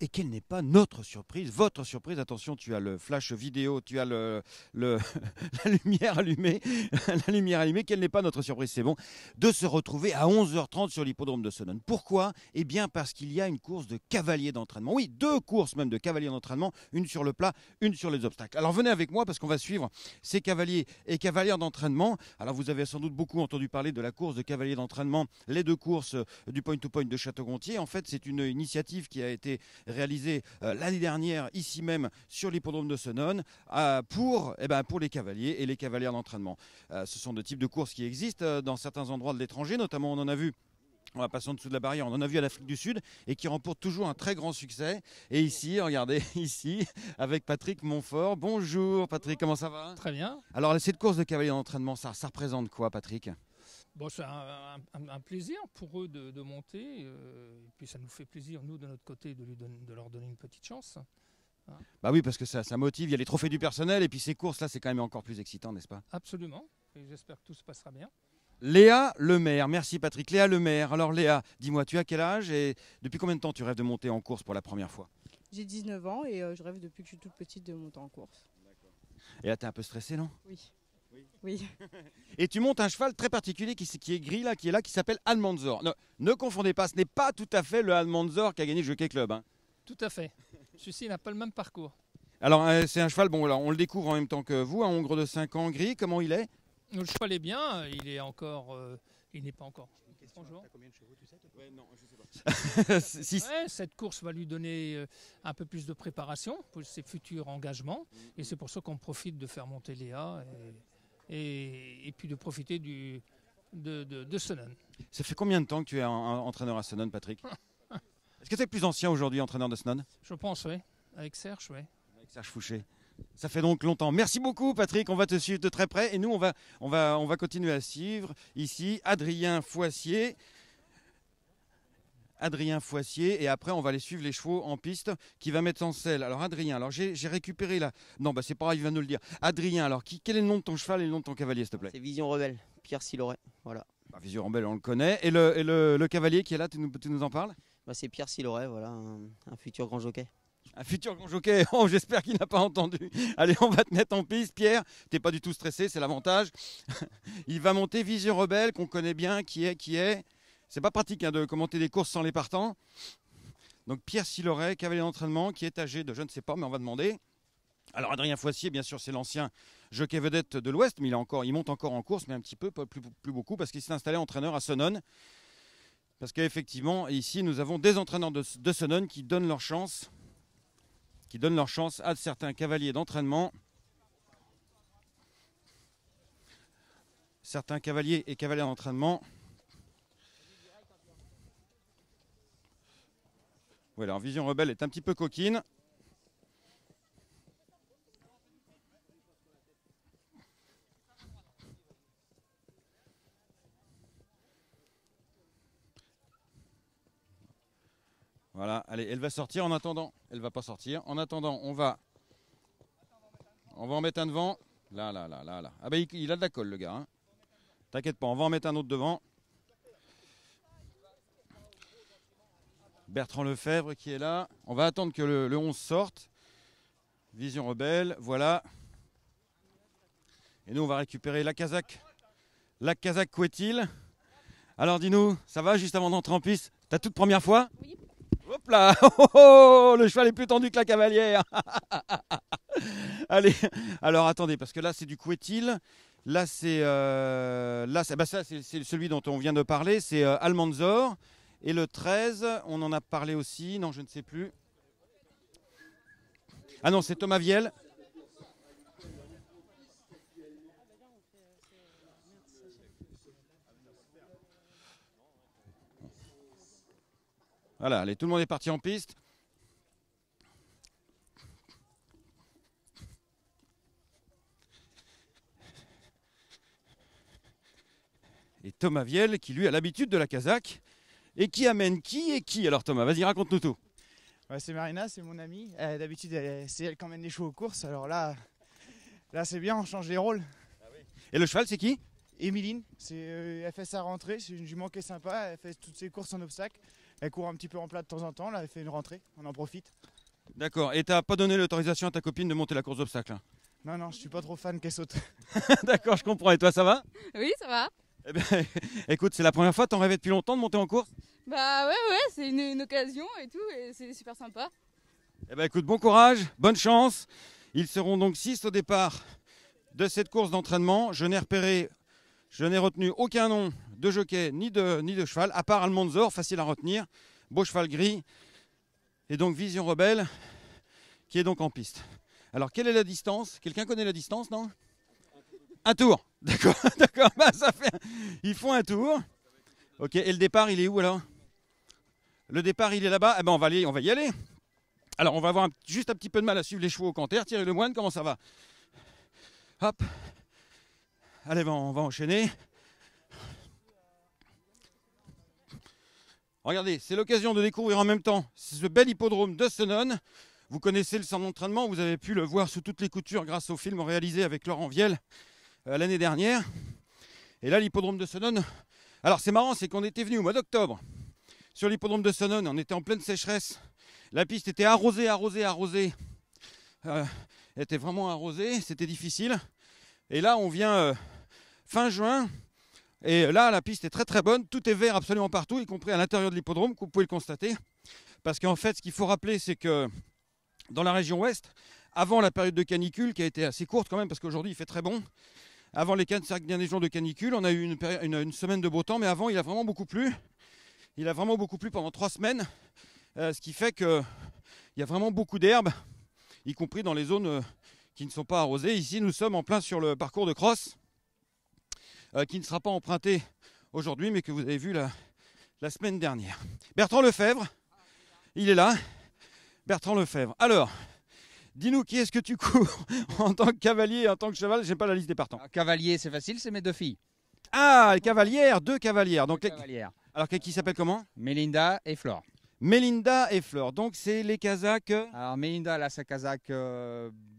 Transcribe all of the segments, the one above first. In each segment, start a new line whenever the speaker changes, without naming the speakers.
et quelle n'est pas notre surprise, votre surprise. Attention, tu as le flash vidéo, tu as le, la lumière allumée, la lumière allumée, quelle n'est pas notre surprise, c'est bon, de se retrouver à 11h30 sur l'hippodrome de Sonnen. Pourquoi Eh bien parce qu'il y a une course de cavaliers d'entraînement. Oui, deux courses même de cavaliers d'entraînement, une sur le plat, une sur les obstacles. Alors venez avec moi parce qu'on va suivre ces cavaliers et cavalières d'entraînement. Alors vous avez sans doute beaucoup entendu parler de la course de cavaliers d'entraînement, les deux courses du point to -point de Château-Gontier. En fait, c'est une initiative qui a été réalisé euh, l'année dernière ici même sur l'hippodrome de Senone euh, pour, eh ben, pour les cavaliers et les cavalières d'entraînement. Euh, ce sont deux types de courses qui existent dans certains endroits de l'étranger, notamment on en a vu on va passer en dessous de la barrière, on en a vu à l'Afrique du Sud et qui remportent toujours un très grand succès. Et ici, regardez, ici, avec Patrick Montfort. Bonjour Patrick, comment ça va Très bien. Alors cette course de cavaliers d'entraînement, ça, ça représente quoi Patrick
Bon, c'est un, plaisir pour eux de, monter, euh, et puis ça nous fait plaisir, nous, de notre côté, de, de leur donner une petite chance. Hein.
Bah oui, parce que ça, motive, il y a les trophées du personnel, et puis ces courses-là, c'est quand même encore plus excitant, n'est-ce pas
Absolument, et j'espère que tout se passera bien.
Léa Lemaire, merci Patrick. Léa Lemaire, alors Léa, dis-moi, tu as quel âge et depuis combien de temps tu rêves de monter en course pour la première fois
J'ai 19 ans et euh, je rêve depuis que je suis toute petite de monter en course.
Et là, es un peu stressée, non Oui. Oui. Et tu montes un cheval très particulier qui, qui, est gris là, qui est là, qui s'appelle Almanzor. Ne, confondez pas, ce n'est pas tout à fait le Almanzor qui a gagné le Jockey Club. Hein.
Tout à fait. celui n'a pas le même parcours.
Alors euh, c'est un cheval, bon alors on le découvre en même temps que vous, un hongre de 5 ans gris, comment il est
Le cheval est bien, il est encore... Euh, il n'est pas encore. Bonjour. cette course va lui donner euh, un peu plus de préparation pour ses futurs engagements. Mm-hmm. Et c'est pour ça qu'on profite de faire monter Léa et, puis de profiter du, de, de, de Ça
fait combien de temps que tu es entraîneur à Sonnen, Patrick Est-ce que tu es plus ancien aujourd'hui, entraîneur de Sonnen
Je pense, oui. Avec Serge, oui. Avec Serge
Fouché. Ça fait donc longtemps. Merci beaucoup, Patrick. On va te suivre de très près. Et nous, on va, on va, on va continuer à suivre ici Adrien Foissier. Adrien Foissier. Et après, on va aller suivre les chevaux en piste qui va mettre en selle. Alors, Adrien, alors j'ai récupéré là. Non, bah, c'est pas il va nous le dire. Adrien, alors qui, quel est le nom de ton cheval et le nom de ton cavalier, s'il te plaît C'est Vision Rebelle, Pierre Siloret. Voilà. Bah, Vision Rebelle, on le connaît. Et le, cavalier qui est là, tu nous, tu nous en parles bah, C'est Pierre Siloret, voilà, un, futur grand jockey. Un futur grand jockey, oh, j'espère qu'il n'a pas entendu. Allez, on va te mettre en piste, Pierre. T'es pas du tout stressé, c'est l'avantage. Il va monter Vision Rebelle, qu'on connaît bien, qui est, qui est. C'est pas pratique hein, de commenter des courses sans les partants. Donc Pierre Siloret, cavalier d'entraînement, qui est âgé de je ne sais pas, mais on va demander. Alors Adrien Foissier, bien sûr, c'est l'ancien jockey vedette de l'Ouest, mais il, encore, il monte encore en course, mais un petit peu, plus, beaucoup, parce qu'il s'est installé entraîneur à Sonone. Parce qu'effectivement, ici, nous avons des entraîneurs de, Sonone qui donnent leur chance, qui donnent leur chance à certains cavaliers d'entraînement. Certains cavaliers et cavaliers d'entraînement Oui, alors Vision Rebelle est un petit peu coquine. Voilà, allez, elle va sortir en attendant. Elle va pas sortir. En attendant, on va. On va en mettre un devant. Là, là, là, là, là. Ah ben il, a de la colle le gars. Hein. T'inquiète pas, on va en mettre un autre devant. Bertrand Lefebvre qui est là. On va attendre que le, 11 sorte. Vision rebelle, voilà. Et nous, on va récupérer la Kazakh. La Kazakh, Quetil. Alors, dis-nous, ça va juste avant d'entrer en piste Ta toute première fois Oui. Hop là oh, oh, oh, Le cheval est plus tendu que la cavalière Allez, alors attendez, parce que là, c'est du Quetil. Là, euh, bah, c'est celui dont on vient de parler, c'est euh, Almanzor. Et le 13, on en a parlé aussi. Non, je ne sais plus. Ah non, c'est Thomas Viel. Voilà, allez, tout le monde est parti en piste. Et Thomas Viel, qui lui a l'habitude de la Kazakh, et qui amène qui et qui. Alors Thomas, vas-y, raconte-nous tout.
Bah, c'est Marina, c'est mon amie. Euh, d'habitude, c'est elle qui emmène les chevaux aux courses. Alors là, là c'est bien, on change les rôles. Et le cheval, c'est qui Emiline c'est euh, elle fait sa rentrée, c'est une jument qui est sympa. Elle fait toutes ses courses en obstacle. Elle court un petit peu en plat de temps en temps. Là, elle fait une rentrée. On en profite.
D'accord. Et t'as pas donné l'autorisation à ta copine de monter la course d'obstacle hein
non,
non, je suis pas trop fan qu'elle
saute. D'accord, je comprends. Et toi, ça va Oui, ça va. Eh bien écoute, c'est la première fois, en rêvais depuis longtemps de monter en course
Bah ouais, ouais, c'est une, occasion et tout, et c'est super sympa.
Eh ben écoute, bon courage, bonne chance. Ils seront donc 6 au départ de cette course d'entraînement. Je n'ai repéré, je n'ai retenu aucun nom de jockey ni de, ni de cheval, à part Almanzor, facile à retenir, beau cheval gris, et donc Vision Rebelle, qui est donc en piste. Alors, quelle est la distance Quelqu'un connaît la distance, non Un tour D'accord, d'accord. Bah, ça fait... Ils font un tour. Ok, et le départ, il est où alors Le départ, il est là-bas. Eh ben, on va, aller, on va y aller. Alors, on va avoir juste un petit peu de mal à suivre les chevaux au canter. Thierry Moine, comment ça va Hop. Allez, on va enchaîner. Regardez, c'est l'occasion de découvrir en même temps ce bel hippodrome de Senon. Vous connaissez le centre d'entraînement, vous avez pu le voir sous toutes les coutures grâce au film réalisé avec Laurent Vielle. Euh, l'année dernière. Et là, l'hippodrome de Sonone. Alors, c'est marrant, c'est qu'on était venu au mois d'octobre sur l'hippodrome de Sonone. On était en pleine sécheresse. La piste était arrosée, arrosée, arrosée. Euh, elle était vraiment arrosée. C'était difficile. Et là, on vient euh, fin juin. Et là, la piste est très très bonne. Tout est vert absolument partout, y compris à l'intérieur de l'hippodrome, que vous pouvez le constater. Parce qu'en fait, ce qu'il faut rappeler, c'est que dans la région ouest, avant la période de canicule, qui a été assez courte quand même, parce qu'aujourd'hui il fait très bon, avant les derniers jours de canicule, on a eu une, semaine de beau temps, mais avant, il a vraiment beaucoup plu. Il a vraiment beaucoup plu pendant trois semaines, euh, ce qui fait qu'il y a vraiment beaucoup d'herbes, y compris dans les zones euh, qui ne sont pas arrosées. Ici, nous sommes en plein sur le parcours de cross, euh, qui ne sera pas emprunté aujourd'hui, mais que vous avez vu la, la semaine dernière. Bertrand Lefebvre, il est là. Bertrand Lefebvre. Alors, Dis-nous, qui est-ce que tu cours en tant que cavalier et en tant que cheval J'ai pas la liste des partants. Ah, cavalier, c'est facile, c'est mes deux filles. Ah, les cavalières, deux cavalières. Donc, Alors, qui s'appelle comment Melinda et Flore. Melinda et Flore,
Donc, c'est les Kazakhs. Euh, Alors Melinda, a sa casaque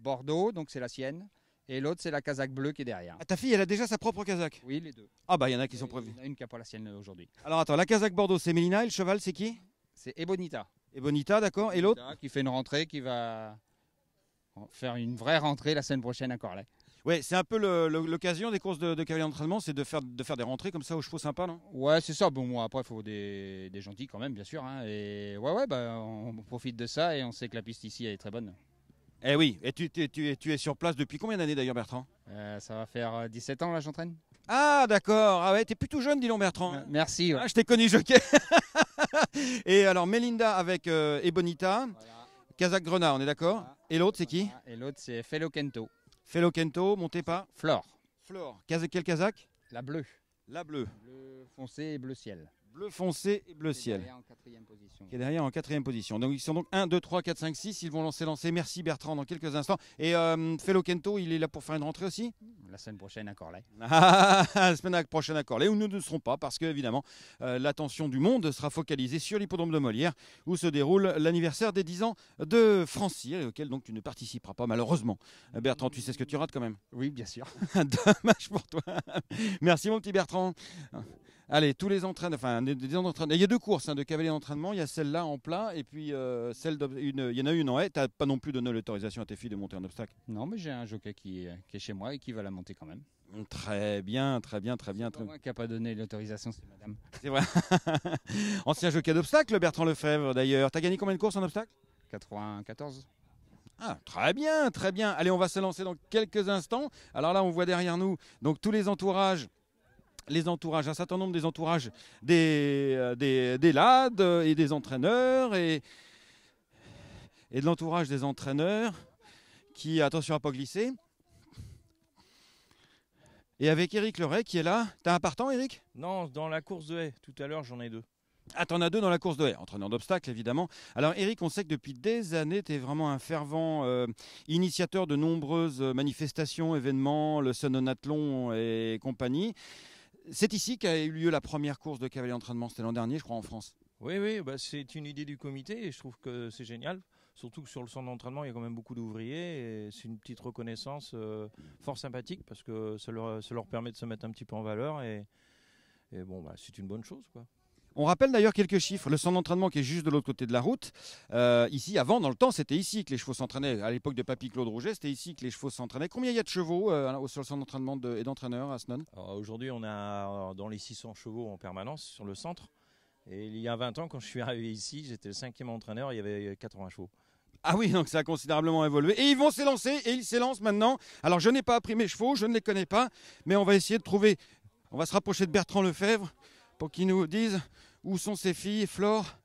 Bordeaux, donc c'est la sienne. Et l'autre, c'est la
casaque bleue qui est derrière. Ah, ta fille, elle a déjà sa propre Kazakh. Oui, les deux. Ah, bah, il y en a qui sont prévus. Il y en a une
qui n'a pas la sienne euh, aujourd'hui.
Alors, attends, la Kazakh Bordeaux, c'est Mélina et le cheval, c'est qui C'est Ebonita. Ebonita, d'accord. Et l'autre Qui fait une rentrée, qui va faire une vraie rentrée la semaine prochaine à Corlay. Oui, c'est un peu l'occasion des courses de, de cavalier d'entraînement, c'est de faire, de faire des rentrées comme ça aux chevaux sympas, non Ouais, c'est ça. Bon, moi, après, il faut des, gentils quand même, bien sûr. Hein. Et ouais, ouais, bah, on
profite de ça et on sait que la piste ici, est très bonne. Eh oui, et tu, es sur place depuis combien d'années d'ailleurs, Bertrand euh, Ça va faire 17 euh, ans là, j'entraîne.
Ah, d'accord. Ah ouais, t'es plutôt jeune, dis donc, Bertrand. merci. Ah, je t'ai connu jockey. et alors, Melinda avec euh, Ebonita. Kazakh Grenat, on est d'accord Et l'autre, c'est qui Et l'autre, c'est Felo Kento. Felo Kento, montez pas. Flore. Flore. Quel Kazakh La bleue. La bleue. Bleu
foncé et bleu ciel bleu foncé et bleu ciel. Qui est derrière
en quatrième position. Donc ils sont donc 1, 2, 3, 4, 5, 6. Ils vont lancer, lancer. Merci Bertrand dans quelques instants. Et euh, Felo Kento, il est là pour faire une rentrée aussi
La semaine prochaine à Corlay. la
semaine prochaine à Corlay, où nous ne serons pas, parce que évidemment, euh, l'attention du monde sera focalisée sur l'hippodrome de Molière, où se déroule l'anniversaire des 10 ans de Francir, et auquel donc tu ne participeras pas, malheureusement. Euh, Bertrand, tu sais ce que tu rates quand même Oui, bien sûr. Dommage pour toi. Merci mon petit Bertrand. Allez, tous les entraînements, enfin, des Il y a deux courses hein, de cavaliers d'entraînement. Il y a celle-là en plat et puis euh, celle Il y en a une en haie. T'as pas non plus donné l'autorisation à tes filles de monter en obstacle. Non, mais j'ai un jockey qui, est chez moi et qui va la monter quand même. Très bien, très bien, très bien. Très... Moi qui n'ai pas donné l'autorisation, c'est madame. C'est vrai. Ancien jockey d'obstacle, Bertrand Lefebvre d'ailleurs. Tu as gagné combien de courses en obstacle 94. Ah, très bien, très bien. Allez, on va se lancer dans quelques instants. Alors là, on voit derrière nous donc tous les entourages les entourages, un certain nombre des entourages des, euh, des, des LAD et des entraîneurs et, et de l'entourage des entraîneurs qui, attention à pas glisser, et avec Eric Leray qui est là. T'as un partant, Eric
Non, dans la course de haie. Tout à l'heure, j'en ai deux.
Ah, t'en as deux dans la course de haie, entraîneur d'obstacles évidemment. Alors Eric, on sait que depuis des années, tu es vraiment un fervent euh, initiateur de nombreuses euh, manifestations, événements, le Sononathlon et compagnie. C'est ici qu'a eu lieu la première course de cavalier entraînement, c'était l'an dernier, je crois, en France.
Oui, oui, bah c'est une idée du comité et je trouve que c'est génial. Surtout que sur le centre d'entraînement, il y a quand même beaucoup d'ouvriers et c'est une petite reconnaissance euh, fort sympathique parce que ça leur, permet de se mettre un petit peu en valeur et, bon, bah, c'est une bonne chose. quoi.
On rappelle d'ailleurs quelques chiffres. Le centre d'entraînement qui est juste de l'autre côté de la route. Euh, ici, avant, dans le temps, c'était ici que les chevaux s'entraînaient. À l'époque de Papy Claude Rouget, c'était ici que les chevaux s'entraînaient. Combien il y a
de chevaux euh, sur le centre d'entraînement et d'entraîneurs à Snon Aujourd'hui, on a euh, dans les 600 chevaux en permanence sur le centre. Et il y a 20 ans, quand je suis arrivé ici, j'étais le cinquième entraîneur, il y avait 80 chevaux.
Ah oui, donc ça a considérablement évolué. Et ils vont s'élancer, et ils s'élancent maintenant. Alors je n'ai pas appris mes chevaux, je ne les connais pas, mais on va essayer de trouver. On va se rapprocher de Bertrand Lefebvre pour qu'ils nous disent où sont ces filles, Flore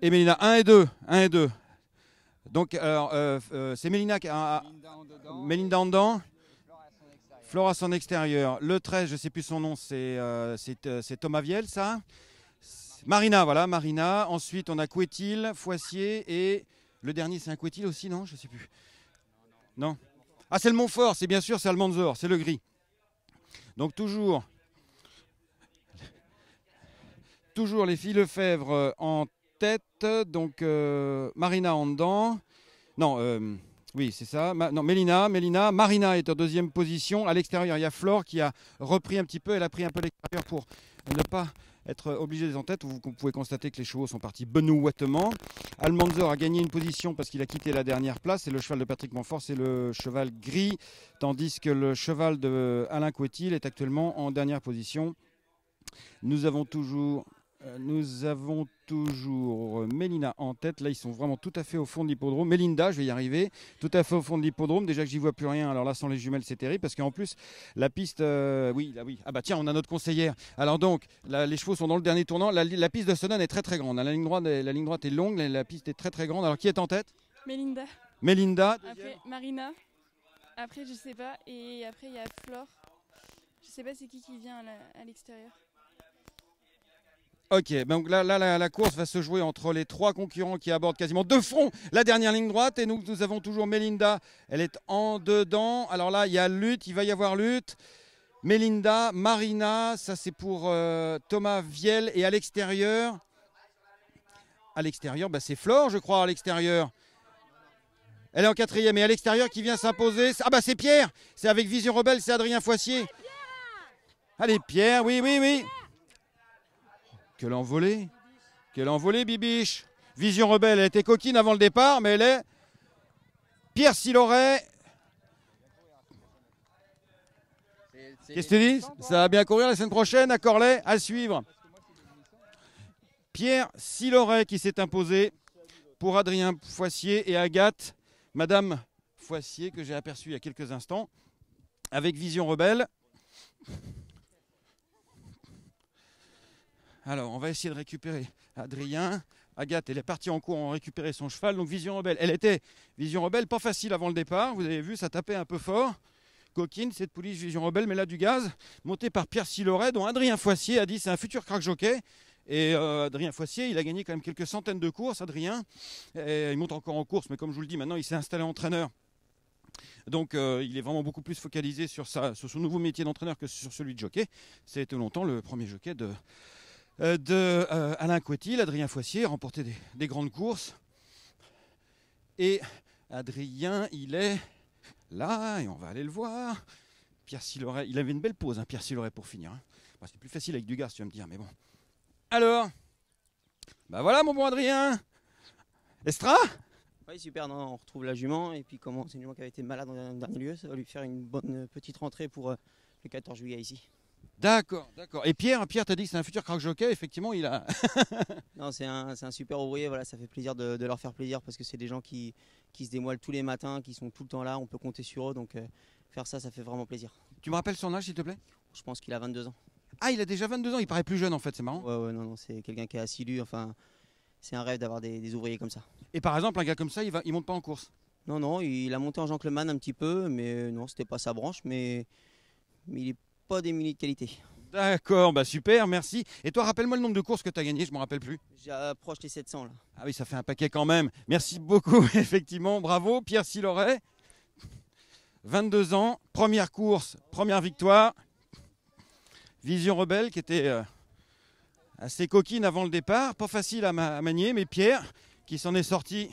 et Mélina. 1 et 2, 1 et 2. Donc euh, euh, euh, c'est Mélina qui a, Mélina en dedans. Flore à son extérieur. Le 13, je ne sais plus son nom, c'est euh, Thomas Viel, ça Marina, voilà, Marina. Ensuite, on a Quetil, Foissier et le dernier, c'est un Quetil aussi, non Je ne sais plus. Non Ah, c'est le Montfort, c'est bien sûr, c'est Almanzor, c'est le gris. Donc toujours Toujours les filles Lefebvre euh, en tête, donc euh, Marina en dedans. Non, euh, oui, c'est ça. non, Mélina, Mélina. Marina est en deuxième position. À l'extérieur, il y a Flore qui a repris un petit peu. Elle a pris un peu l'extérieur pour ne pas être obligé d'être en tête. Vous pouvez constater que les chevaux sont partis benouettement. Almanzor a gagné une position parce qu'il a quitté la dernière place. C'est le cheval de Patrick Manfort, c'est le cheval gris, tandis que le cheval de Alain est actuellement en dernière position. Nous avons toujours euh, nous avons toujours euh, Mélina en tête. Là, ils sont vraiment tout à fait au fond de l'hippodrome. Mélinda, je vais y arriver, tout à fait au fond de l'hippodrome. Déjà que j'y vois plus rien. Alors là, sans les jumelles, c'est terrible parce qu'en plus, la piste. Euh, oui, oui. Ah bah tiens, on a notre conseillère. Alors donc, les chevaux sont dans le dernier tournant. La, piste de Sonnen est très très grande. La ligne droite, la ligne droite est longue. La, piste est très très grande. Alors qui est en tête Mélinda. Mélinda.
Après Marina.
Après, je sais pas. Et après, il y a Flore. Je sais pas c'est qui qui vient à l'extérieur.
Ok, donc là, là la, course va se jouer entre les trois concurrents qui abordent quasiment de front la dernière ligne droite. Et nous, nous avons toujours Melinda, elle est en dedans. Alors là, il y a lutte, il va y avoir lutte. Melinda, Marina, ça c'est pour euh, Thomas Viel. Et à l'extérieur, à l'extérieur, bah, c'est Flore, je crois, à l'extérieur. Elle est en quatrième et à l'extérieur qui vient s'imposer. Ah bah c'est Pierre, c'est avec Vision Rebelle, c'est Adrien Foissier. Allez Pierre, oui, oui, oui. Quelle envolée Quelle envolée, Bibiche Vision rebelle, elle était coquine avant le départ, mais elle est. Pierre Siloret. Qu'est-ce que tu dis Ça va bien courir la semaine prochaine à Corlay, à suivre. Pierre Siloret qui s'est imposé pour Adrien Foissier et Agathe, Madame Foissier que j'ai aperçue il y a quelques instants, avec Vision Rebelle. Alors, on va essayer de récupérer Adrien. Agathe, elle est partie en cours, on récupérer son cheval. Donc, Vision Rebelle, elle était Vision Rebelle, pas facile avant le départ. Vous avez vu, ça tapait un peu fort. Coquine, cette police Vision Rebelle, mais là du gaz, montée par Pierre Siloret, dont Adrien Foissier a dit c'est un futur crack jockey. Et euh, Adrien Foissier, il a gagné quand même quelques centaines de courses, Adrien. Et il monte encore en course, mais comme je vous le dis, maintenant, il s'est installé entraîneur. Donc euh, il est vraiment beaucoup plus focalisé sur, sur son nouveau métier d'entraîneur que sur celui de jockey. C'était longtemps le premier jockey de, euh, de euh, Alain Couetil, Adrien Foissier, remporté des, grandes courses. Et Adrien, il est là, et on va aller le voir. Pierre Siloret, il avait une belle pause, hein, Pierre Silloret, pour finir. Hein. c'est plus facile avec du gars. tu vas me dire, mais bon. Alors Bah voilà, mon bon Adrien Estra oui, super, non, on retrouve la jument. Et puis, comment c'est une jument qui avait été malade en dernier lieu, ça va lui faire une bonne petite rentrée pour euh, le 14 juillet ici. D'accord, d'accord. Et Pierre, Pierre t'as dit que c'est un futur crack jockey, effectivement, il a. non, c'est un, super
ouvrier, voilà, ça fait plaisir de, leur faire plaisir parce que c'est des gens qui, se démoilent tous les matins, qui sont tout le temps là, on
peut compter sur eux, donc euh, faire ça, ça fait vraiment plaisir. Tu me rappelles son âge, s'il te plaît Je pense qu'il a 22 ans. Ah, il a déjà 22 ans, il paraît plus jeune en fait, c'est marrant. Ouais, ouais, non, non, c'est quelqu'un qui est assidu, enfin, c'est un rêve d'avoir des, ouvriers comme ça. Et par exemple, un gars comme ça, il, va, il monte pas en course Non, non, il a monté en gentleman un petit peu, mais non, c'était pas sa branche, mais, mais il est pas des minutes de qualité. D'accord, bah super, merci. Et toi, rappelle-moi le nombre de courses que tu as gagné, je m'en rappelle plus. J'approche les 700 là. Ah oui, ça fait un paquet quand même. Merci beaucoup, effectivement. Bravo, Pierre Siloret. 22 ans, première course, première victoire. Vision Rebelle qui était euh, assez coquine avant le départ, pas facile à, manier, mais Pierre qui s'en est sorti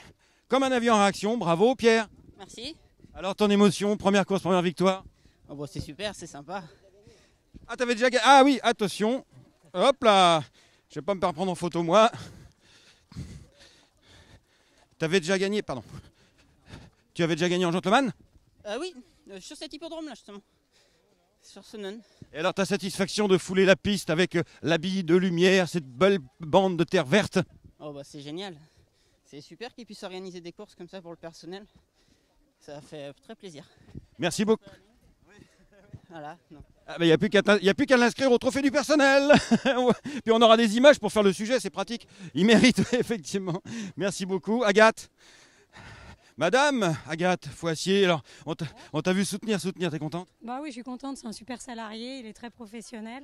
comme un avion en réaction. Bravo, Pierre. Merci. Alors, ton émotion, première course, première victoire. Ah bah, c'est
super, c'est sympa.
Ah, déjà Ah oui, attention. Hop là. Je vais pas me faire prendre en photo, moi. T'avais déjà gagné, pardon. Tu avais déjà gagné en gentleman
Ah Oui, euh, sur cet hippodrome là justement. Sur ce
Et alors ta satisfaction de fouler la piste avec euh, l'habit de lumière, cette belle bande de terre verte
Oh bah c'est génial. C'est super qu'ils puissent organiser des courses comme ça pour le personnel. Ça fait très plaisir. Merci beaucoup. Voilà.
Ah, il n'y a plus qu'à l'inscrire au trophée du personnel. Puis on aura des images pour faire le sujet, c'est pratique. Il mérite, effectivement. Merci beaucoup. Agathe Madame Agathe Foissier, alors on t'a vu soutenir, soutenir, t'es contente
Bah oui, je suis contente, c'est un super salarié, il est très professionnel.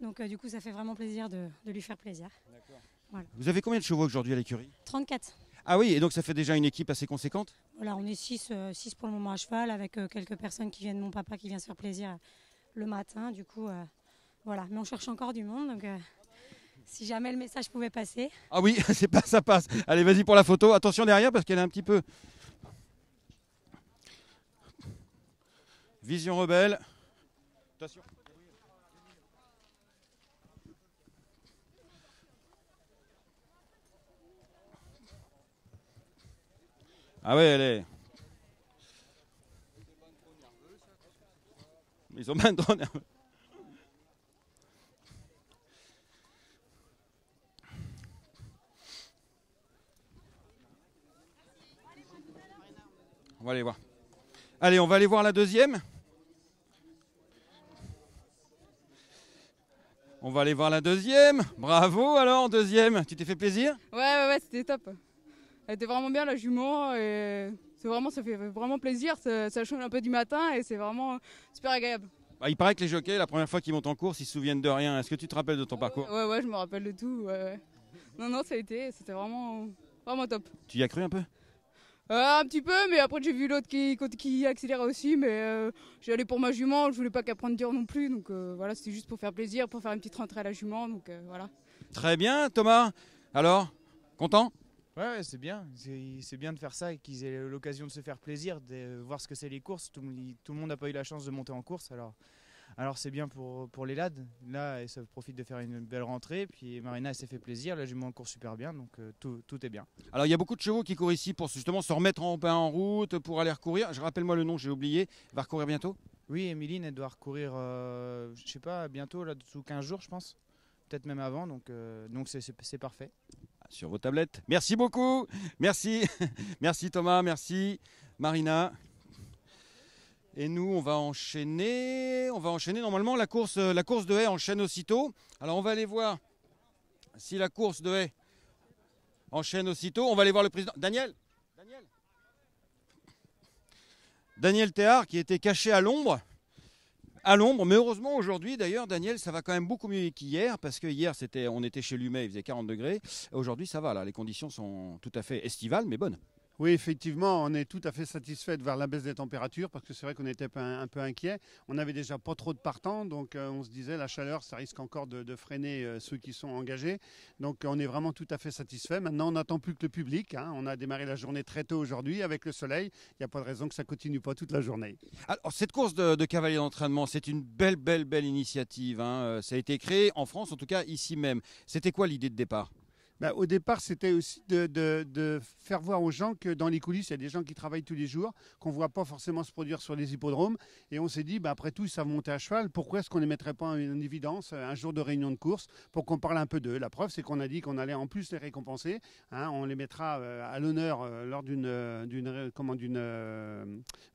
Donc euh, du coup, ça fait vraiment plaisir de, lui faire plaisir.
Vous avez combien de chevaux aujourd'hui à l'écurie 34. Ah oui, et donc ça fait déjà une équipe assez conséquente
voilà, on est 6 euh, six, pour le moment à cheval avec euh, quelques personnes qui viennent, mon papa qui vient se faire plaisir le matin. Du coup, euh, voilà, mais on cherche encore du monde. Donc, si jamais le message pouvait passer.
Ah oui, c'est pas ça passe. Allez, vas-y pour la photo. Attention derrière parce qu'elle est un petit peu. Vision rebelle. Attention. Ah ouais, allez. Ils ont pas trop nerveux. On va aller voir. Allez, on va aller voir la deuxième. On va aller voir la deuxième. Bravo alors, deuxième. Tu t'es fait plaisir
Ouais, ouais, ouais, c'était top. Elle était vraiment bien la jument et c'est vraiment, ça fait vraiment plaisir. Ça, ça change un peu du matin et c'est vraiment super agréable.
Bah, il paraît que les jockeys, la première fois qu'ils montent en course, ils se souviennent de rien. Est-ce que tu te rappelles de ton parcours
ouais, ouais, je me rappelle de tout. Non, non, ça a été, c'était vraiment, vraiment top. Tu y as cru un peu euh, un petit peu, mais après j'ai vu l'autre qui, qui accélérait aussi, mais euh, j'ai allé pour ma jument, je voulais pas qu'elle prenne dur non plus, donc euh, voilà, c'était juste pour faire plaisir, pour faire une petite rentrée à la jument, donc voilà.
Très bien Thomas, alors, content
Ouais, c'est bien. C'est bien de faire ça et qu'ils aient l'occasion de se faire plaisir, de voir ce que c'est les courses. Tout, tout le monde n'a pas eu la chance de monter en course, alors, alors c'est bien pour, pour les lads. Là, se profite de faire une belle rentrée. Puis Marina, s'est fait plaisir. Là, La jument course super bien, donc euh, tout,
est bien. Alors, il y a beaucoup de chevaux qui courent ici pour justement se remettre en, en route, pour aller recourir. Je rappelle-moi le nom, j'ai oublié. va recourir bientôt Oui, Emiline, elle doit recourir, euh, je sais pas, bientôt, là,
sous 15 jours, je pense. Peut-être même avant, donc euh, donc c'est parfait
sur vos tablettes. Merci beaucoup. Merci. Merci Thomas. Merci Marina. Et nous, on va enchaîner. On va enchaîner. Normalement, la course, euh, la course de haie enchaîne aussitôt. Alors, on va aller voir si la course de haie enchaîne aussitôt. On va aller voir le président. Daniel Daniel, Daniel Théard, qui était caché à l'ombre à l'ombre. Mais heureusement, aujourd'hui, d'ailleurs, Daniel, ça va quand même beaucoup mieux qu'hier, parce que hier, c'était, on était chez Lumet, il faisait 40 degrés. Aujourd'hui, ça va, là, les conditions
sont tout à fait estivales, mais bonnes. Oui, effectivement, on est tout à fait satisfait de voir la baisse des températures parce que c'est vrai qu'on était un, peu inquiet. On n'avait déjà pas trop de partants, donc euh, on se disait la chaleur, ça risque encore de, freiner euh, ceux qui sont engagés. Donc on est vraiment tout à fait satisfait. Maintenant, on n'attend plus que le public. Hein. On a démarré la journée très tôt aujourd'hui avec le soleil. Il n'y a pas de raison que ça continue pas toute la journée.
Alors cette course de, cavalier d'entraînement, c'est une belle, belle, belle initiative. Hein. Euh, ça a été créé en France, en tout cas ici même. C'était quoi l'idée de départ
bah, au départ, c'était aussi de, faire voir aux gens que dans les coulisses, il y a des gens qui travaillent tous les jours, qu'on ne voit pas forcément se produire sur les hippodromes. Et on s'est dit, bah, après tout, ils savent monter à cheval, pourquoi est-ce qu'on ne les mettrait pas en, évidence euh, un jour de réunion de course pour qu'on parle un peu d'eux La preuve, c'est qu'on a dit qu'on allait en plus les récompenser. Hein. on les mettra euh, à l'honneur euh, lors d'une,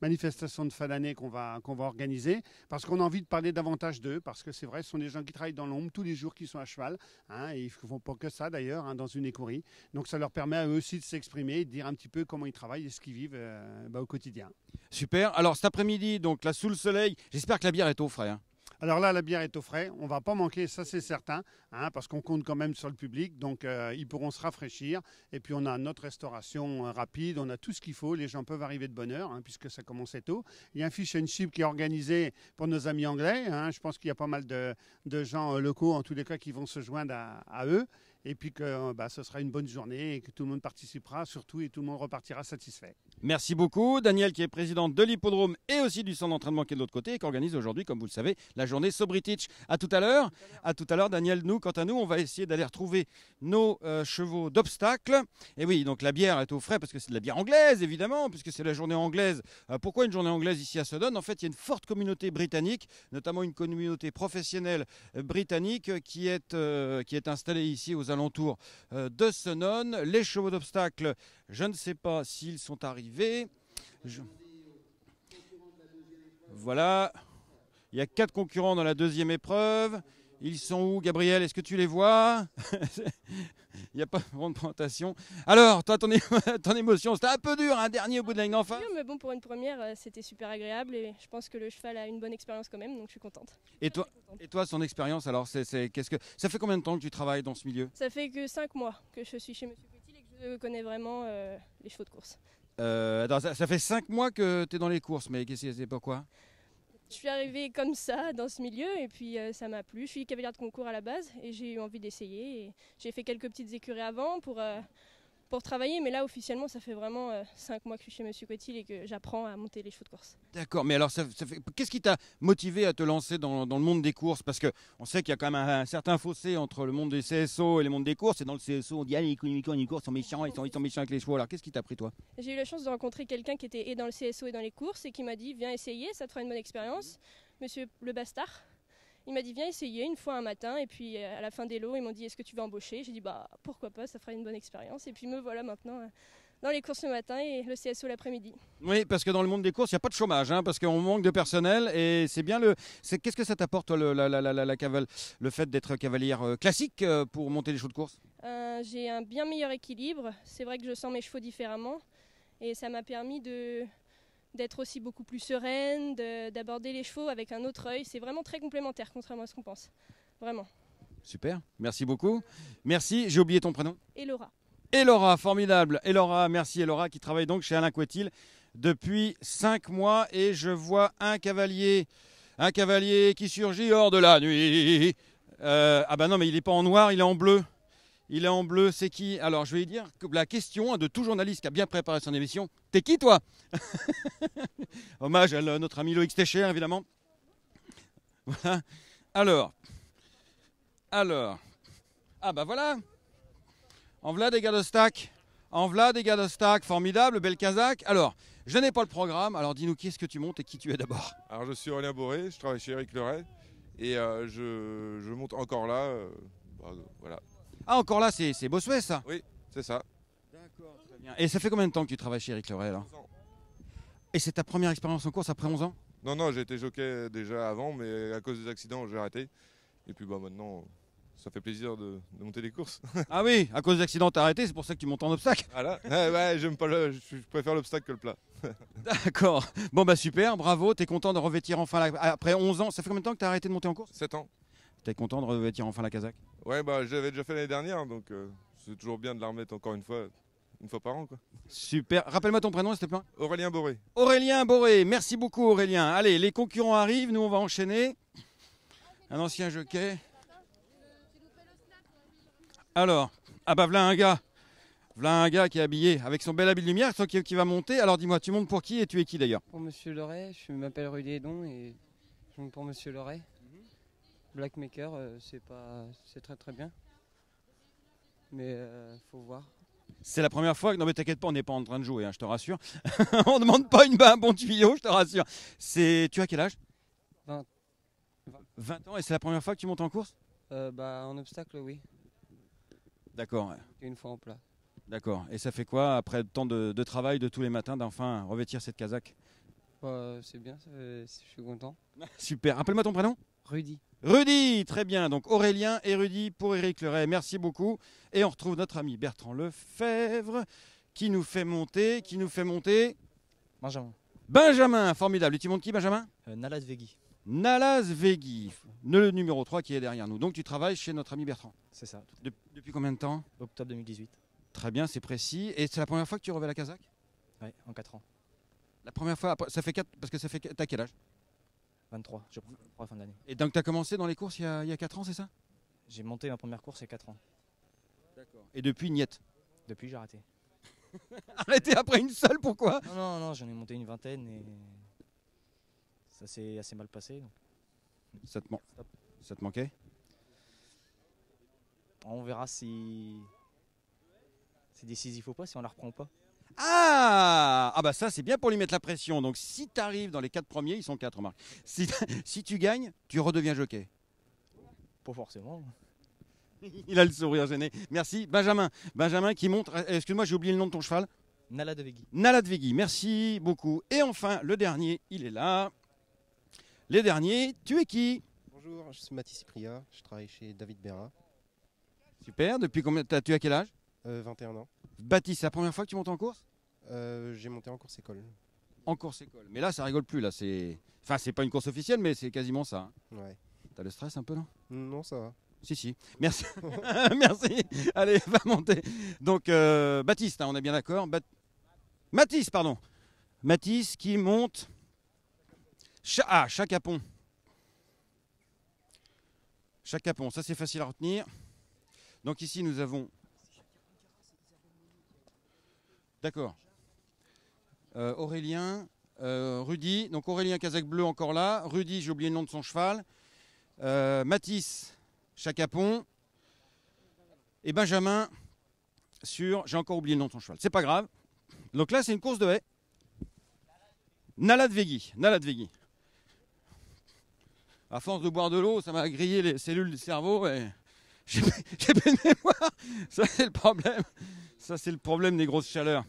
manifestation de fin d'année qu'on va, organiser, parce qu'on a envie de parler davantage d'eux, parce que c'est vrai, ce sont des gens qui travaillent dans l'ombre tous les jours, qui sont à cheval. Hein, et ils ne font pas que ça d'ailleurs. Hein. Hein, dans une écurie. Donc ça leur permet à eux aussi de s'exprimer, de dire un petit peu comment ils travaillent et ce qu'ils vivent euh, bah, au quotidien.
Super. Alors cet après-midi, donc là sous le soleil, j'espère que la bière est au frais. Hein.
Alors là, la bière est au frais. On ne va pas manquer, ça c'est certain, hein, parce qu'on compte quand même sur le public. Donc euh, ils pourront se rafraîchir. Et puis on a notre restauration euh, rapide. On a tout ce qu'il faut. Les gens peuvent arriver de bonne heure, puisque ça commençait tôt. Il y a un fish and chip qui est organisé pour nos amis anglais. Je pense qu'il y a pas mal de, gens locaux, en tous les cas, qui vont se joindre à eux et puis que bah, ce sera une bonne journée et que tout le monde participera surtout et tout le monde repartira satisfait.
Merci beaucoup Daniel qui est président de l'hippodrome et aussi du centre d'entraînement qui est de l'autre côté et qui organise aujourd'hui comme vous le savez la journée Sobritich. À tout à l'heure. À tout à l'heure Daniel, nous quant à nous on va essayer d'aller retrouver nos euh, chevaux d'obstacles. Et oui, donc la bière est au frais parce que c'est de la bière anglaise évidemment puisque c'est la journée anglaise. Euh, pourquoi une journée anglaise ici à Sedon En fait, il y a une forte communauté britannique, notamment une communauté professionnelle euh, britannique qui est qui est installée ici aux Alentour euh, de Senon. Les chevaux d'obstacle, je ne sais pas s'ils sont arrivés. Voilà. Il y a quatre concurrents dans la deuxième épreuve. Ils sont où, Gabriel Est-ce que tu les vois Il n'y a pas vraiment de présentation. Alors, toi, ton, émotion, c'était un peu dur, un hein, dernier au bout de la ligne enfin. Oui,
mais bon, pour une première, euh, c'était super agréable et je pense que le cheval a une bonne expérience quand même, donc je suis contente.
Et toi, et toi son expérience, alors, c'est, qu'est-ce que ça fait combien de temps que tu travailles dans ce milieu
Ça fait que 5 mois que je suis chez Monsieur Petit et que je connais vraiment euh, les chevaux de course.
Euh, ça, fait 5 mois que tu es dans les courses, mais c'est, pas quoi
je suis arrivée comme ça dans ce milieu et puis euh, ça m'a plu. Je suis cavalière de concours à la base et j'ai eu envie d'essayer. J'ai fait quelques petites écuries avant pour, euh, travailler, mais là officiellement ça fait vraiment euh, cinq mois que je suis chez Monsieur Cotil et que j'apprends à monter les chevaux de course.
D'accord, mais alors ça, fait... qu'est-ce qui t'a motivé à te lancer dans, le monde des courses Parce que on sait qu'il y a quand même un, certain fossé entre le monde des CSO et le monde des courses, et dans le CSO on dit allez ah, en courses, ils sont méchants, ils sont, ils sont méchants avec les chevaux, alors qu'est-ce qui t'a pris toi
J'ai eu la chance de rencontrer quelqu'un qui était et dans le CSO et dans les courses et qui m'a dit viens essayer, ça te fera une bonne expérience, mmh. Monsieur Le Bastard il m'a dit viens essayer une fois un matin et puis euh, à la fin des lots ils m'ont dit est-ce que tu veux embaucher J'ai dit bah pourquoi pas, ça fera une bonne expérience et puis me voilà maintenant euh, dans les courses le matin et le CSO l'après-midi.
Oui, parce que dans le monde des courses, il n'y a pas de chômage, hein, parce qu'on manque de personnel et c'est bien le. Qu'est-ce que ça t'apporte, toi, le, la, la, la, la le fait d'être cavalière euh, classique pour monter les chevaux de course
J'ai un bien meilleur équilibre. C'est vrai que je sens mes chevaux différemment et ça m'a permis de d'être aussi beaucoup plus sereine, d'aborder les chevaux avec un autre œil. C'est vraiment très complémentaire, contrairement à ce qu'on pense. Vraiment.
Super, merci beaucoup. Merci, j'ai oublié ton prénom.
Et
Laura, formidable. Laura, merci Laura, qui travaille donc chez Alain Quetil depuis 5 mois. Et je vois un cavalier, un cavalier qui surgit hors de la nuit. Euh, ah bah non, mais il n'est pas en noir, il est en bleu. Il est en bleu, c'est qui Alors, je vais dire que la question hein, de tout journaliste qui a bien préparé son émission T'es qui, toi Hommage à notre ami Loïc Stécher, évidemment. Voilà. Alors. Alors. Ah, bah voilà En vla des gars de stack En vla des gars de stack Formidable, belle Kazakh. Alors, je n'ai pas le programme, alors dis-nous qui est-ce que tu montes et qui tu es d'abord Alors, je suis Aurélien je travaille chez Eric Leray et euh, je, monte encore là. Euh, bah, voilà. Ah, encore là, c'est Bossuet, ça Oui, c'est ça. D'accord, très bien. Et ça fait combien de temps que tu travailles chez Eric Leray hein ans. Et c'est ta première expérience en course après 11 ans Non, non, j'ai été jockey déjà avant, mais à cause des accidents, j'ai arrêté. Et puis bah, maintenant, ça fait plaisir de, monter des courses. ah oui, à cause des accidents, t'as arrêté, c'est pour ça que tu montes en obstacle Ah là ouais, j'aime pas le, je, préfère l'obstacle que le plat. D'accord, bon bah super, bravo, t'es content de revêtir enfin la... Après 11 ans, ça fait combien de temps que t'as arrêté de monter en course 7 ans. T'es content de revêtir enfin la casaque Ouais, bah, j'avais déjà fait l'année dernière, donc euh, c'est toujours bien de la remettre encore une fois. Une fois par an, quoi. Super. Rappelle-moi ton prénom, s'il te plaît. Aurélien Boré. Aurélien Boré. Merci beaucoup, Aurélien. Allez, les concurrents arrivent. Nous, on va enchaîner. Un ancien jockey. Alors, ah bah, voilà un gars. Voilà un gars qui est habillé avec son bel habit de lumière, qui, va monter. Alors, dis-moi, tu montes pour qui et tu es qui d'ailleurs
Pour Monsieur Loret. Je m'appelle Rudy Edon et je monte pour Monsieur Loret. Blackmaker, euh, c'est pas, c'est très très bien, mais il euh, faut voir.
C'est la première fois que. Non, mais t'inquiète pas, on n'est pas en train de jouer, hein, je te rassure. on demande pas une, un bon tuyau, je te rassure. C'est... Tu as quel âge 20. 20 ans, et c'est la première fois que tu montes en course euh,
bah, En obstacle, oui. D'accord. une fois en plat.
D'accord. Et ça fait quoi après le temps de, travail de tous les matins d'enfin revêtir cette casaque
bah, C'est bien, je suis content.
Super. appelle moi ton prénom Rudy. Rudy. Très bien, donc Aurélien et pour Éric Leray. Merci beaucoup. Et on retrouve notre ami Bertrand Lefebvre qui nous fait monter, qui nous fait monter. Benjamin. Benjamin, formidable. Et tu montes qui, Benjamin euh, Nalas Vegui. Nalas Vegui, le numéro 3 qui est derrière nous. Donc tu travailles chez notre ami Bertrand. C'est ça. depuis combien de temps Octobre 2018. Très bien, c'est précis. Et c'est la première fois que tu revais la casaque Oui, en 4 ans. La première fois, ça fait 4, parce que ça fait, t'as quel âge 23, je crois, fin de Et donc tu as commencé dans les courses il y a, 4 ans, c'est ça J'ai monté ma première course il y a 4 ans. D'accord. Et depuis, niette Depuis, j'ai arrêté. Arrêté après une
seule, pourquoi Non, non, non, j'en ai monté une vingtaine et ça s'est assez mal passé.
Ça te, ça te manquait On verra si c'est décisif ou pas, si on la reprend ou pas. Ah Ah bah ça c'est bien pour lui mettre la pression. Donc si tu arrives dans les quatre premiers, ils sont quatre marques. Si, tu gagnes, tu redeviens jockey. Pas forcément. Il a le sourire gêné. Merci Benjamin. Benjamin qui montre euh, excuse-moi, j'ai oublié le nom de ton cheval. Nala Devegui. Nala Vegui Merci beaucoup. Et enfin, le dernier, il est là. Les derniers, tu es qui Bonjour, je suis Mathis Pria je travaille chez David Berra Super, depuis combien as, tu as quel âge 21 euh, ans. Baptiste, c'est la première fois que tu montes en course euh, J'ai monté en course école. En course école. Mais là, ça rigole plus. Là, c'est. Enfin, c'est pas une course officielle, mais c'est quasiment ça. Hein. Ouais. T'as le stress un peu, non Non, ça va. Si, si. Merci. Merci. Allez, va monter. Donc, euh, Baptiste, hein, on est bien d'accord. Bat... pardon. Mathis qui monte. chaque Ah, Chaque Chacapon, ça c'est facile à retenir. Donc, ici, nous avons D'accord. Euh, Aurélien, euh, Rudy, donc Aurélien Kazakh bleu encore là, Rudy, j'ai oublié le nom de son cheval, euh, Matisse, Chacapon et Benjamin sur, j'ai encore oublié le nom de son cheval, c'est pas grave. Donc là, c'est une course de haie. Nala de Nala À force de boire de l'eau, ça m'a grillé les cellules du cerveau et j'ai pas de mémoire. Ça, c'est le problème. Ça, c'est le problème des grosses chaleurs.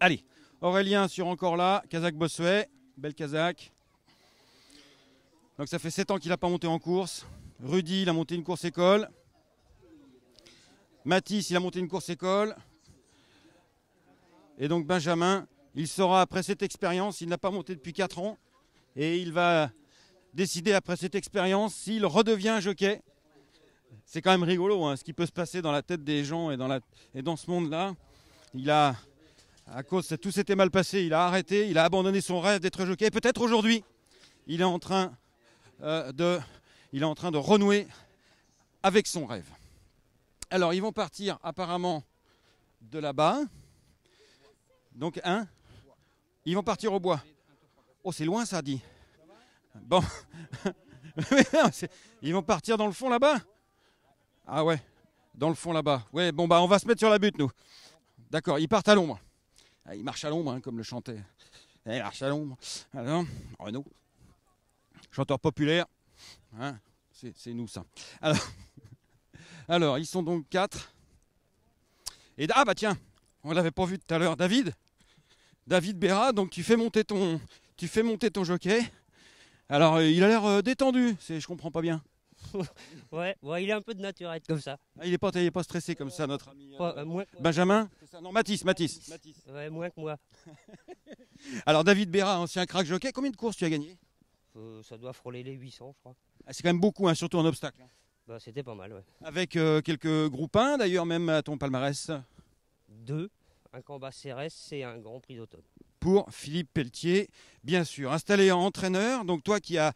Allez, Aurélien sur encore là, Kazakh Bossuet, belle Kazakh. Donc ça fait 7 ans qu'il n'a pas monté en course. Rudy, il a monté une course école. Mathis, il a monté une course école. Et donc Benjamin, il saura après cette expérience, il n'a pas monté depuis 4 ans, et il va décider après cette expérience s'il redevient jockey c'est quand même rigolo hein, ce qui peut se passer dans la tête des gens et dans, la, et dans ce monde-là. Il a, à cause de tout s'était mal passé, il a arrêté, il a abandonné son rêve d'être jockey. Peut-être aujourd'hui, il est en train euh, de, il est en train de renouer avec son rêve. Alors, ils vont partir apparemment de là-bas. Donc, hein, ils vont partir au bois. Oh, c'est loin, ça dit. Bon, ils vont partir dans le fond là-bas. Ah ouais, dans le fond là-bas. Ouais, bon, bah on va se mettre sur la butte, nous. D'accord, ils partent à l'ombre. Ah, ils marchent à l'ombre, hein, comme le chantait. Eh, ils marchent à l'ombre. Alors, ah, Renaud, chanteur populaire. Hein, c'est nous, ça. Alors, alors, ils sont donc quatre. Et ah bah tiens, on l'avait pas vu tout à l'heure, David. David Béra, donc tu fais monter ton, tu fais monter ton jockey. Alors, euh, il a l'air euh, détendu, je comprends pas bien. ouais, ouais, il est un peu de naturette comme ça. Ah, il n'est pas, pas stressé comme ça, notre ami. Benjamin Non, Mathis. moins que moi. Alors, David Béra, ancien crack jockey, combien de courses tu as gagné
euh, Ça doit frôler les 800, je crois.
Ah, c'est quand même beaucoup, hein, surtout en obstacle. Hein.
Bah, c'était pas mal, ouais.
Avec euh, quelques groupins, d'ailleurs, même à ton palmarès Deux,
un combat CRS et un grand prix d'automne.
Pour Philippe Pelletier, bien sûr. Installé en entraîneur, donc toi qui as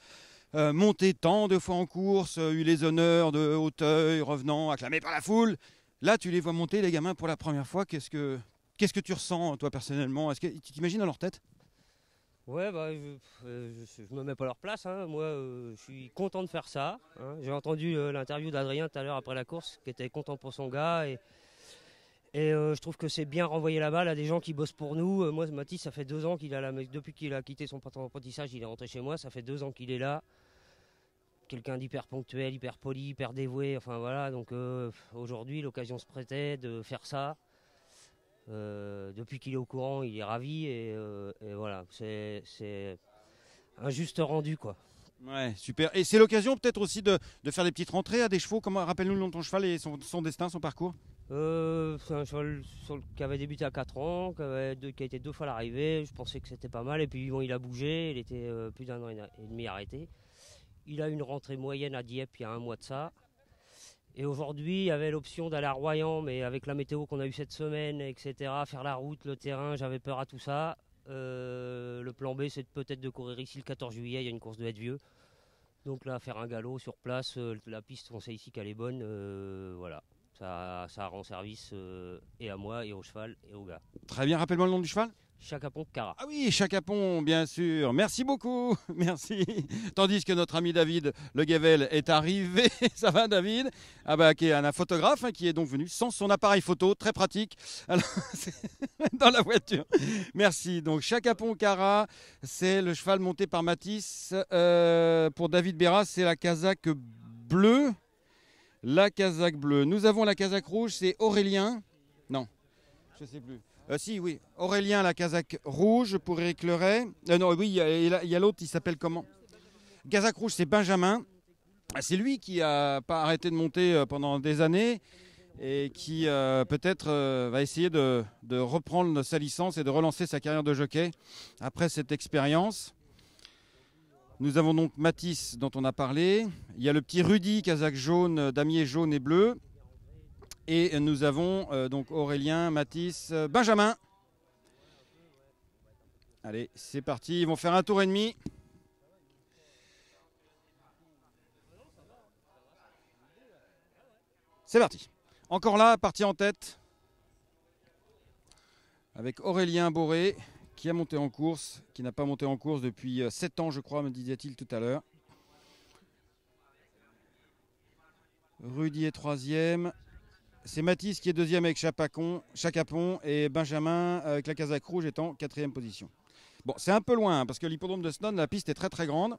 euh, monté tant de fois en course, euh, eu les honneurs de Hauteuil, revenant, acclamé par la foule. Là, tu les vois monter, les gamins, pour la première fois. Qu'est-ce que, qu'est-ce que tu ressens, toi, personnellement Est-ce que tu t'imagines dans leur tête
Ouais, bah, je, ne euh, me mets pas leur place. Hein. Moi, je suis content de faire ça. Hein. J'ai entendu l'interview d'Adrien tout à l'heure après la course, qui était content pour son gars. Et, je trouve que c'est bien renvoyer la balle à des gens qui bossent pour nous. moi, Mathis, ça fait deux ans qu'il a la, depuis qu'il a quitté son apprentissage, il est rentré chez moi. Ça fait deux ans qu'il est là quelqu'un d'hyper ponctuel, hyper poli, hyper dévoué. Enfin voilà, donc euh, aujourd'hui, l'occasion se prêtait de faire ça. Euh, depuis qu'il est au courant, il est ravi et, euh, voilà, c'est
un juste rendu quoi. Ouais, super. Et c'est l'occasion peut-être aussi de, faire des petites rentrées à des chevaux. rappelle-nous le nom de ton cheval et son, destin, son parcours
C'est un cheval qui avait débuté à 4 ans, qui, qui a été deux fois l'arrivée. Je pensais que c'était pas mal et puis bon, il a bougé. Il était plus d'un an et demi arrêté. Il a une rentrée moyenne à Dieppe il y a un mois de ça. Et aujourd'hui, il y avait l'option d'aller à Royan, mais avec la météo qu'on a eue cette semaine, etc., faire la route, le terrain, j'avais peur à tout ça. Euh, le plan B, c'est peut-être de courir ici le 14 juillet, il y a une course de Vieux. Donc là, faire un galop sur place, euh, la piste, on sait ici qu'elle est bonne, euh, voilà. Ça, ça, rend service et à moi, et au cheval, et au gars.
Très bien, rappelle-moi le nom du cheval Chacapon Cara. Ah oui, Chacapon, bien sûr. Merci beaucoup. Merci. Tandis que notre ami David Le Gavel est arrivé. Ça va, David Ah bah, qui est un photographe, hein, qui est donc venu sans son appareil photo, très pratique. Alors, dans la voiture. Merci. Donc, Chacapon Cara, c'est le cheval monté par Matisse. Euh, pour David Béra, c'est la casaque bleue. La casaque bleue. Nous avons la casaque rouge, c'est Aurélien. Non, je ne sais plus. Euh, si, oui. Aurélien, la casaque rouge pour Eric Leray. Euh, non, oui, il y a l'autre, il s'appelle comment Casaque rouge, c'est Benjamin. C'est lui qui n'a pas arrêté de monter euh, pendant des années et qui peut-être va essayer de, reprendre sa licence et de relancer sa carrière de jockey après cette expérience. Nous avons donc Matisse dont on a parlé. Il y a le petit Rudy, casaque jaune, damier jaune et bleu. Et nous avons euh, donc Aurélien, Mathis, euh, Benjamin. Allez, c'est parti. Ils vont faire un tour et demi. C'est parti. Encore là, parti en tête. Avec Aurélien Boré, qui a monté en course, qui n'a pas monté en course depuis 7 euh, ans, je crois, me disait-il tout à l'heure. Rudy est troisième. C'est Mathis qui est deuxième avec Chapacon, Chacapon et Benjamin euh, avec la casaque rouge est en quatrième position. Bon, c'est un peu loin hein, parce que l'hippodrome de Snon, la piste est très très grande.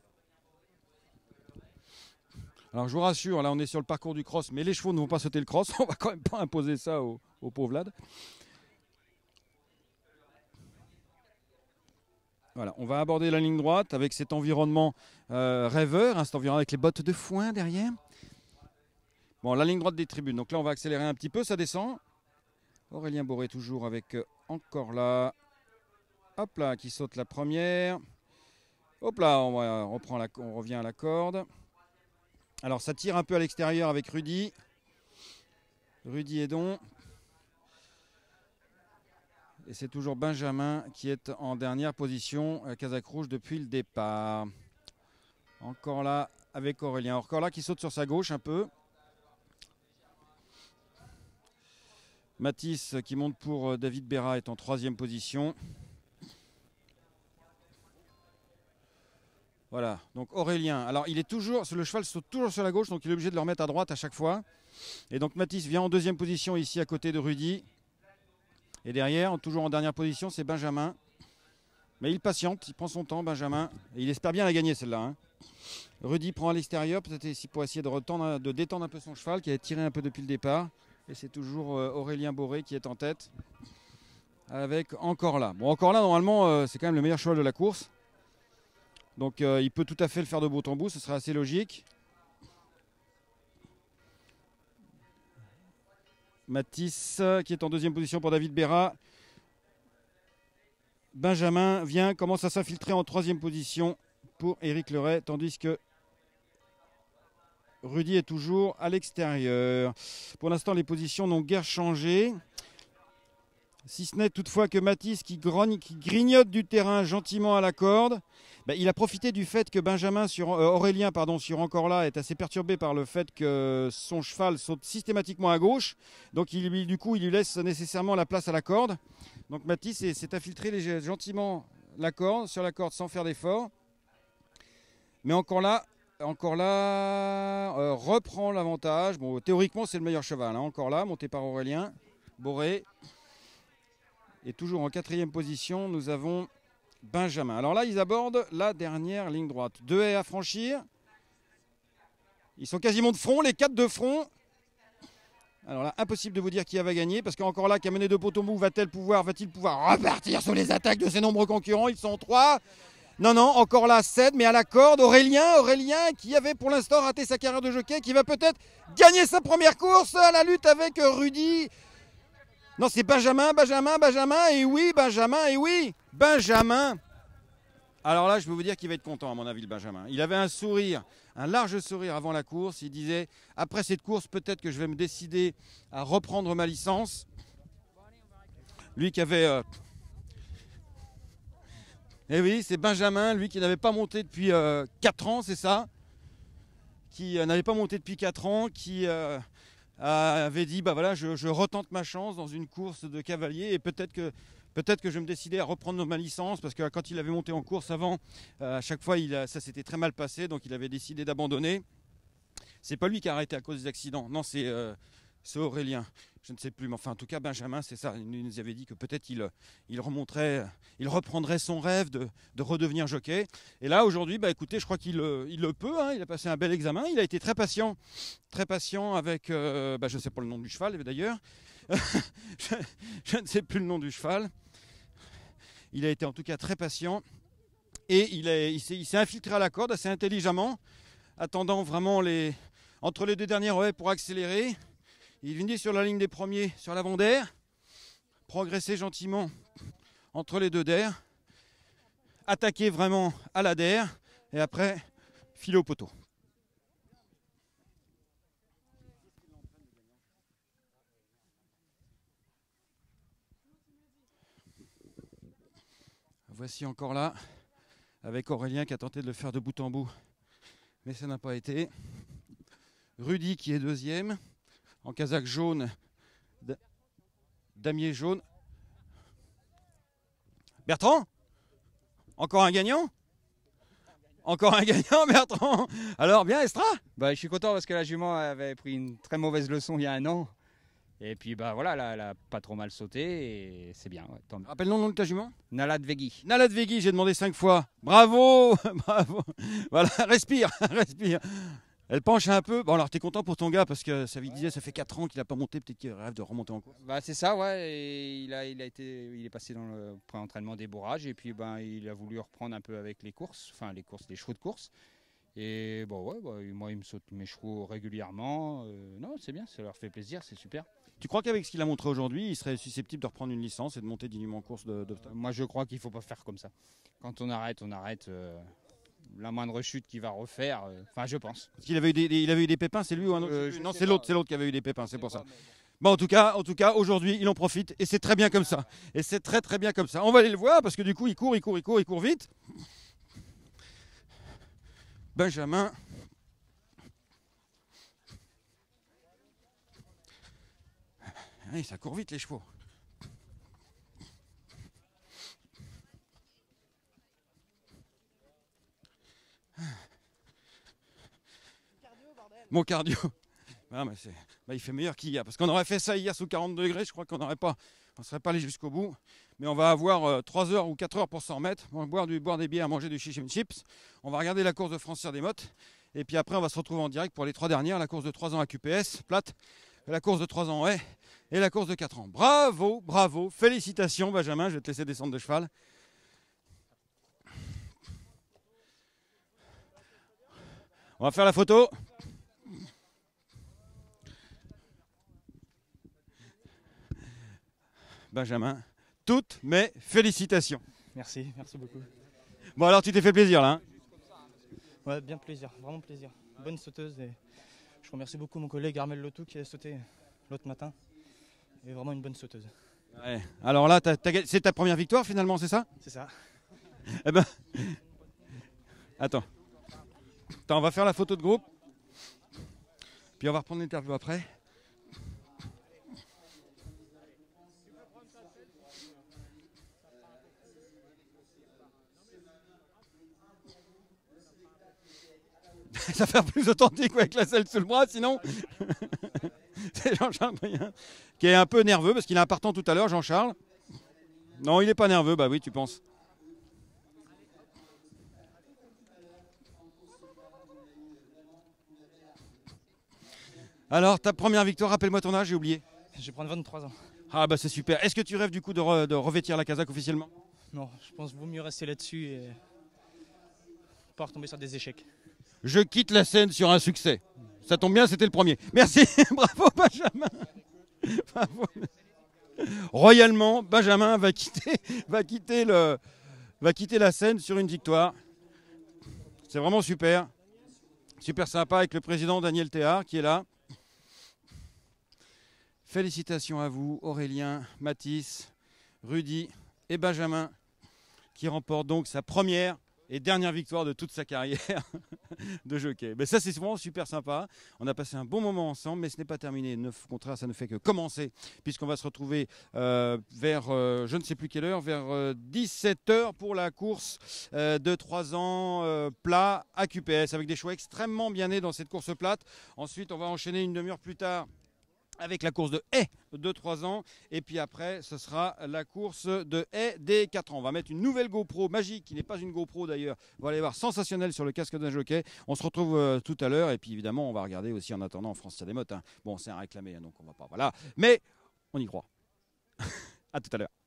Alors je vous rassure, là on est sur le parcours du cross, mais les chevaux ne vont pas sauter le cross. On va quand même pas imposer ça aux pauvres pauvre Voilà, on va aborder la ligne droite avec cet environnement euh, rêveur, hein, cet environnement avec les bottes de foin derrière. Bon, la ligne droite des tribunes. Donc là, on va accélérer un petit peu. Ça descend. Aurélien Boré toujours avec euh, encore là. Hop là, qui saute la première. Hop là, on, revient à la corde. Alors ça tire un peu à l'extérieur avec Rudy. Rudy Edon. Et c'est toujours Benjamin qui est en dernière position à euh, Rouge depuis le départ. Encore là avec Aurélien. Encore là qui saute sur sa gauche un peu. Matisse qui monte pour euh, David Berra est en troisième position. Voilà, donc Aurélien. Alors il est toujours, le cheval saute toujours sur la gauche, donc il est obligé de le remettre à droite à chaque fois. Et donc Matisse vient en deuxième position ici à côté de Rudy. Et derrière, toujours en dernière position, c'est Benjamin. Mais il patiente, il prend son temps, Benjamin. Et il espère bien la gagner celle-là. Hein. Rudy prend à l'extérieur, peut-être ici pour essayer de, de détendre un peu son cheval qui a tiré un peu depuis le départ. Et c'est toujours euh, Aurélien Boré qui est en tête. Avec encore là. Bon, encore là, normalement, euh, c'est quand même le meilleur cheval de la course. Donc euh, il peut tout à fait le faire de bout en bout, ce serait assez logique. Matisse qui est en deuxième position pour David Béra. Benjamin vient, commence à s'infiltrer en troisième position pour Eric Leray, tandis que Rudy est toujours à l'extérieur. Pour l'instant, les positions n'ont guère changé. Si ce n'est toutefois que Matisse, qui, qui, grignote du terrain gentiment à la corde, ben, il a profité du fait que Benjamin euh, Aurélien pardon, sur encore là est assez perturbé par le fait que son cheval saute systématiquement à gauche. Donc il, du coup, il lui laisse nécessairement la place à la corde. Donc Matisse s'est infiltré gentiment la corde, sur la corde sans faire d'effort. Mais encore là, encore là, euh, reprend l'avantage. Bon, théoriquement, c'est le meilleur cheval. Hein. Encore là, monté par Aurélien. Boré. Et toujours en quatrième position, nous avons Benjamin. Alors là, ils abordent la dernière ligne droite. Deux haies à franchir. Ils sont quasiment de front, les quatre de front. Alors là, impossible de vous dire qui va gagner, parce qu'encore là, mené de Potomou va-t-elle pouvoir, va-t-il pouvoir repartir sur les attaques de ses nombreux concurrents Ils sont trois. Non, non, encore là, cède, mais à la corde. Aurélien, Aurélien, qui avait pour l'instant raté sa carrière de jockey, qui va peut-être gagner sa première course à la lutte avec Rudy. Non, c'est Benjamin, Benjamin, Benjamin, et oui, Benjamin, et oui, Benjamin. Alors là, je vais vous dire qu'il va être content, à mon avis, le Benjamin. Il avait un sourire, un large sourire avant la course. Il disait, après cette course, peut-être que je vais me décider à reprendre ma licence. Lui qui avait... Euh, et eh oui, c'est Benjamin, lui qui n'avait pas monté depuis 4 euh, ans, c'est ça Qui euh, n'avait pas monté depuis 4 ans, qui euh, avait dit bah voilà, je, retente ma chance dans une course de cavalier et peut-être que. Peut-être que je me décidais à reprendre ma licence parce que quand il avait monté en course avant, à chaque fois ça s'était très mal passé, donc il avait décidé d'abandonner. C'est pas lui qui a arrêté à cause des accidents, non, c'est Aurélien je ne sais plus, mais enfin en tout cas Benjamin, c'est ça, il nous avait dit que peut-être il, il remonterait, il reprendrait son rêve de, redevenir jockey. Et là aujourd'hui, bah écoutez, je crois qu'il il le peut, hein, il a passé un bel examen, il a été très patient, très patient avec, euh, bah, je ne sais pas le nom du cheval d'ailleurs, je, ne sais plus le nom du cheval. Il a été en tout cas très patient et il, il s'est infiltré à la corde assez intelligemment, attendant vraiment les, entre les deux dernières haies pour accélérer. Il venait sur la ligne des premiers, sur l'avant d'air, progresser gentiment entre les deux d'air, attaquer vraiment à la d'air, et après filer au poteau. Voici encore là, avec Aurélien qui a tenté de le faire de bout en bout, mais ça n'a pas été. Rudy qui est deuxième en casaque jaune, damier jaune. Bertrand Encore un gagnant
encore un gagnant, Bertrand. Alors, bien, Estra bah, Je suis content parce que la jument avait pris
une très mauvaise leçon il y a un an. Et puis,
bah voilà, elle a pas trop mal sauté et c'est bien.
Rappelle-nous le nom de ta jument Nalad Vegi. Nalad Vegi, j'ai demandé cinq fois. Bravo Bravo Voilà, respire, respire. Elle penche un peu. Bon, alors, t'es content pour ton gars parce que ça lui disait, ça fait 4 ans qu'il n'a pas monté, peut-être qu'il rêve de remonter en course.
Bah, c'est ça, ouais. il, a, il, a été, il est passé dans le pré-entraînement des bourrages et puis ben, il a voulu reprendre un peu avec les courses, enfin les courses, les chevaux de course. Et bon, ouais, bah, moi, il me saute mes chevaux régulièrement.
Euh, non, c'est bien, ça leur fait plaisir, c'est super. Tu crois qu'avec ce qu'il a montré aujourd'hui, il serait susceptible de reprendre une licence et de monter dignement en course de, euh, Moi, je crois qu'il ne faut pas faire comme ça. Quand on arrête, on arrête. Euh, la moindre chute qu'il va refaire.
Euh, enfin, je pense.
avait eu des, il avait eu des pépins, c'est lui ou un autre euh, Non, c'est l'autre, c'est l'autre qui avait eu des pépins, c'est pour ça. Bon, en tout cas, en tout cas, aujourd'hui, il en profite et c'est très bien comme ça. Et c'est très très bien comme ça. On va aller le voir parce que du coup, il court, il court, il court, il court vite. Benjamin. Ah ça court vite les chevaux. mon cardio. Ah, bah, il fait meilleur qu'hier. Parce qu'on aurait fait ça hier sous 40 degrés, je crois qu'on n'aurait pas. On serait pas allé jusqu'au bout. Mais on va avoir euh, trois 3 heures ou 4 heures pour s'en remettre. On va boire, du, boire des bières, manger du chichim chips. On va regarder la course de Francière des Mottes. Et puis après, on va se retrouver en direct pour les trois dernières. La course de 3 ans à QPS, plate. La course de 3 ans en Et la course de 4 ans. Bravo, bravo. Félicitations, Benjamin. Je vais te laisser descendre de cheval. On va faire la photo. Benjamin, toutes mes félicitations. Merci, merci beaucoup. Bon, alors tu t'es fait plaisir là hein
bien plaisir, vraiment plaisir. Bonne sauteuse et je remercie beaucoup mon collègue Armel Lotou qui a sauté l'autre matin. est vraiment une bonne sauteuse.
Alors là, c'est ta première victoire finalement, c'est ça C'est ça. eh ben, attends. attends. on va faire la photo de groupe. Puis on va reprendre l'interview après. ça fait plus authentique avec la selle sous le bras, sinon. c'est Jean-Charles qui est un peu nerveux parce qu'il a un partant tout à l'heure, Jean-Charles. Non, il n'est pas nerveux, bah oui, tu penses. Alors, ta première victoire, rappelle-moi ton âge, j'ai oublié. Je vais prendre 23 ans. Ah bah c'est super. Est-ce que tu rêves du coup de, revêtir la casaque officiellement
Non, je pense qu'il vaut mieux rester là-dessus et pas retomber sur des échecs
je quitte la scène sur un succès. Ça tombe bien, c'était le premier. Merci, bravo Benjamin. Royalement, Benjamin va quitter, va, quitter le, va quitter la scène sur une victoire. C'est vraiment super. Super sympa avec le président Daniel Théard qui est là. Félicitations à vous, Aurélien, Mathis, Rudy et Benjamin, qui remportent donc sa première et dernière victoire de toute sa carrière de jockey. Mais ça, c'est vraiment super sympa. On a passé un bon moment ensemble, mais ce n'est pas terminé. Neuf contraire, ça ne fait que commencer, puisqu'on va se retrouver euh, vers, euh, je ne sais plus quelle heure, vers 17h euh, pour la course de 3 ans plat à QPS, avec des choix extrêmement bien nés dans cette course plate. Ensuite, on va enchaîner une demi-heure plus tard avec la course de Hai de 3 ans. Et puis après, ce sera la course de Hai des 4 ans. On va mettre une nouvelle GoPro magique, qui n'est pas une GoPro d'ailleurs. on va aller voir, sensationnel sur le casque d'un jockey. On se retrouve euh, tout à l'heure. Et puis évidemment, on va regarder aussi en attendant en France des Hein. Bon, c'est un réclamé, hein, donc on ne va pas. Voilà. Mais on y croit. à tout à l'heure.